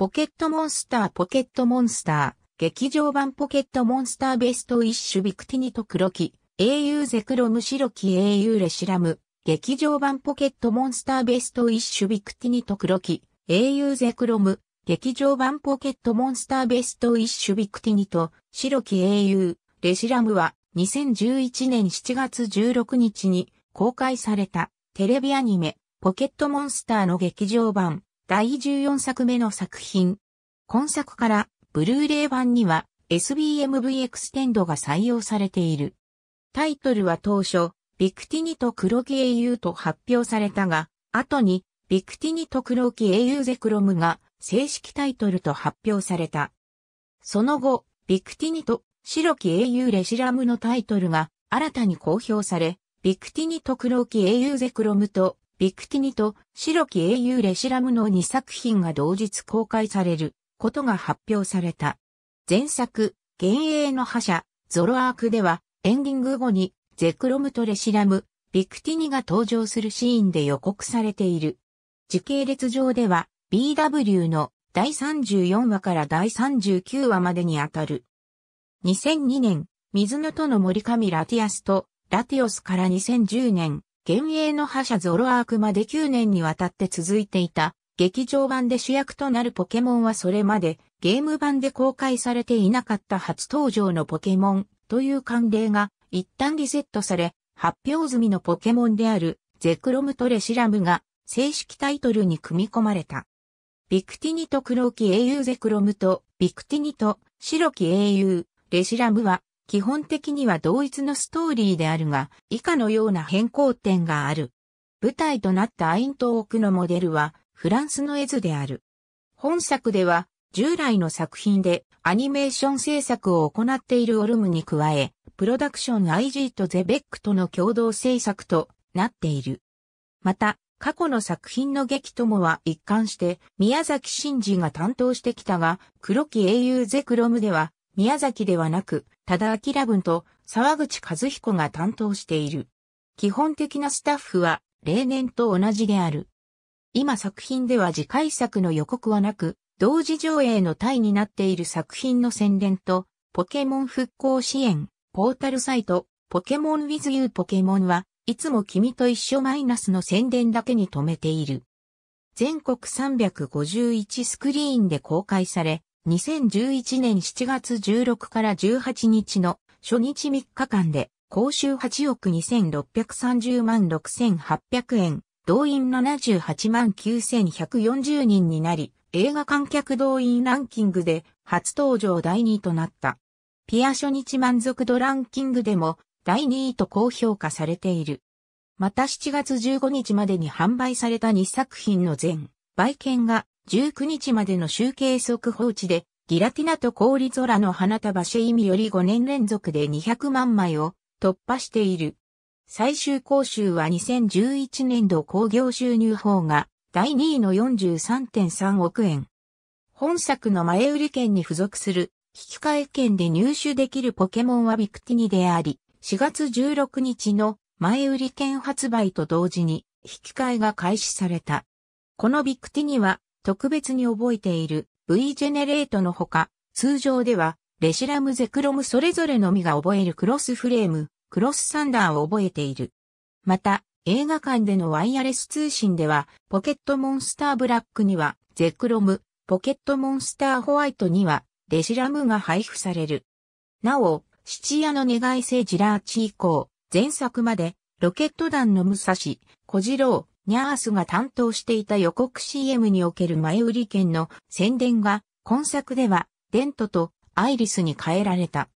ポケットモンスターポケットモンスター、劇場版ポケットモンスターベストイッシュビクティニと黒木、英雄ゼクロムシロキ英雄レシラム、劇場版ポケットモンスターベストイッシュビクティニと黒木、英雄ゼクロム、劇場版ポケットモンスターベストイッシュビクティニと白木英雄、レシラムは2011年7月16日に公開されたテレビアニメポケットモンスターの劇場版第14作目の作品。今作から、ブルーレイ版には SBMV エクステンドが採用されている。タイトルは当初、ビクティニと黒木英雄と発表されたが、後に、ビクティニと黒木英雄ゼクロムが正式タイトルと発表された。その後、ビクティニと白木英雄レシラムのタイトルが新たに公表され、ビクティニと黒木英雄ゼクロムとビクティニと白き英雄レシラムの2作品が同日公開されることが発表された。前作、幻影の覇者、ゾロアークではエンディング後にゼクロムとレシラム、ビクティニが登場するシーンで予告されている。時系列上では BW の第34話から第39話までにあたる。2002年、水のとの森上ラティアスとラティオスから2010年、幻影の覇者ゾロアークまで9年にわたって続いていた、劇場版で主役となるポケモンはそれまでゲーム版で公開されていなかった初登場のポケモンという慣例が一旦リセットされ、発表済みのポケモンであるゼクロムとレシラムが正式タイトルに組み込まれた。ビクティニと黒き英雄ゼクロムとビクティニと白き英雄レシラムは基本的には同一のストーリーであるが、以下のような変更点がある。舞台となったアイントークのモデルは、フランスの絵図である。本作では、従来の作品でアニメーション制作を行っているオルムに加え、プロダクション IG とゼベックとの共同制作となっている。また、過去の作品の劇ともは一貫して宮崎真治が担当してきたが、黒き英雄ゼクロムでは宮崎ではなく、ただ明文と沢口和彦が担当している。基本的なスタッフは例年と同じである。今作品では次回作の予告はなく、同時上映のタイになっている作品の宣伝と、ポケモン復興支援、ポータルサイト、ポケモンウィズユーポケモンはいつも君と一緒マイナスの宣伝だけに止めている。全国351スクリーンで公開され、2011年7月16から18日の初日3日間で、公衆8億2630万6800円、動員78万9140人になり、映画観客動員ランキングで初登場第2位となった。ピア初日満足度ランキングでも第2位と高評価されている。また7月15日までに販売された2作品の全、売券が19日までの集計速報値で、ギラティナと氷空の花束シェイミより5年連続で200万枚を突破している。最終講習は2011年度工業収入法が第2位の43.3億円。本作の前売り券に付属する引換券で入手できるポケモンはビクティニであり、4月16日の前売り券発売と同時に引き換えが開始された。このビクティニは特別に覚えている V ジェネレートのほか、通常ではレシラムゼクロムそれぞれのみが覚えるクロスフレーム、クロスサンダーを覚えている。また、映画館でのワイヤレス通信では、ポケットモンスターブラックには、ゼクロム、ポケットモンスターホワイトには、レシラムが配布される。なお、七夜の願い星ジラーチ以降、前作まで、ロケット団の武蔵、小次郎、ニャースが担当していた予告 CM における前売り券の宣伝が、今作では、デントとアイリスに変えられた。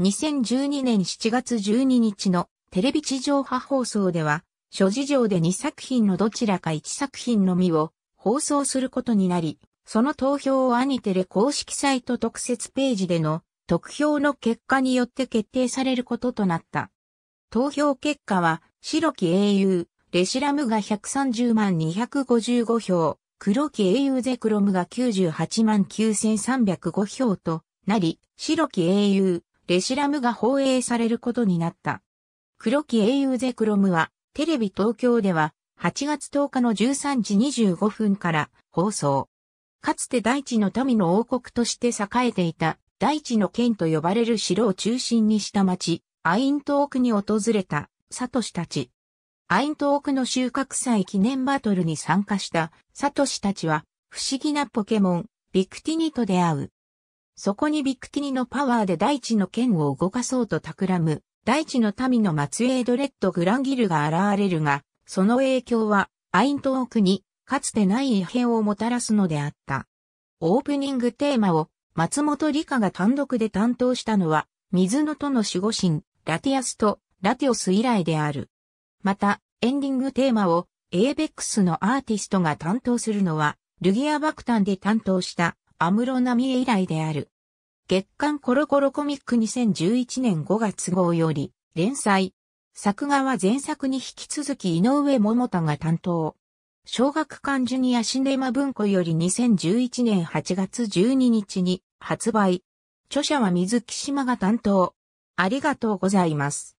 2012年7月12日のテレビ地上波放送では、諸事情で2作品のどちらか1作品のみを放送することになり、その投票をアニテレ公式サイト特設ページでの得票の結果によって決定されることとなった。投票結果は、白き英雄、レシラムが130万255票、黒木英雄ゼクロムが98万9305票となり、白木英雄、レシラムが放映されることになった。黒木英雄ゼクロムは、テレビ東京では、8月10日の13時25分から放送。かつて大地の民の王国として栄えていた、大地の県と呼ばれる城を中心にした町、アイントークに訪れた、サトシたち。アイントークの収穫祭記念バトルに参加したサトシたちは不思議なポケモン、ビクティニと出会う。そこにビクティニのパワーで大地の剣を動かそうと企む、大地の民の末裔ドレッド・グランギルが現れるが、その影響は、アイントークに、かつてない異変をもたらすのであった。オープニングテーマを、松本理香が単独で担当したのは、水野との守護神、ラティアスと、ラティオス以来である。また、エンディングテーマをエーベックスのアーティストが担当するのは、ルギア爆弾で担当したアムロナミエ以来である。月刊コロコロコミック2011年5月号より連載。作画は前作に引き続き井上桃太が担当。小学館ジュニアシネマ文庫より2011年8月12日に発売。著者は水木島が担当。ありがとうございます。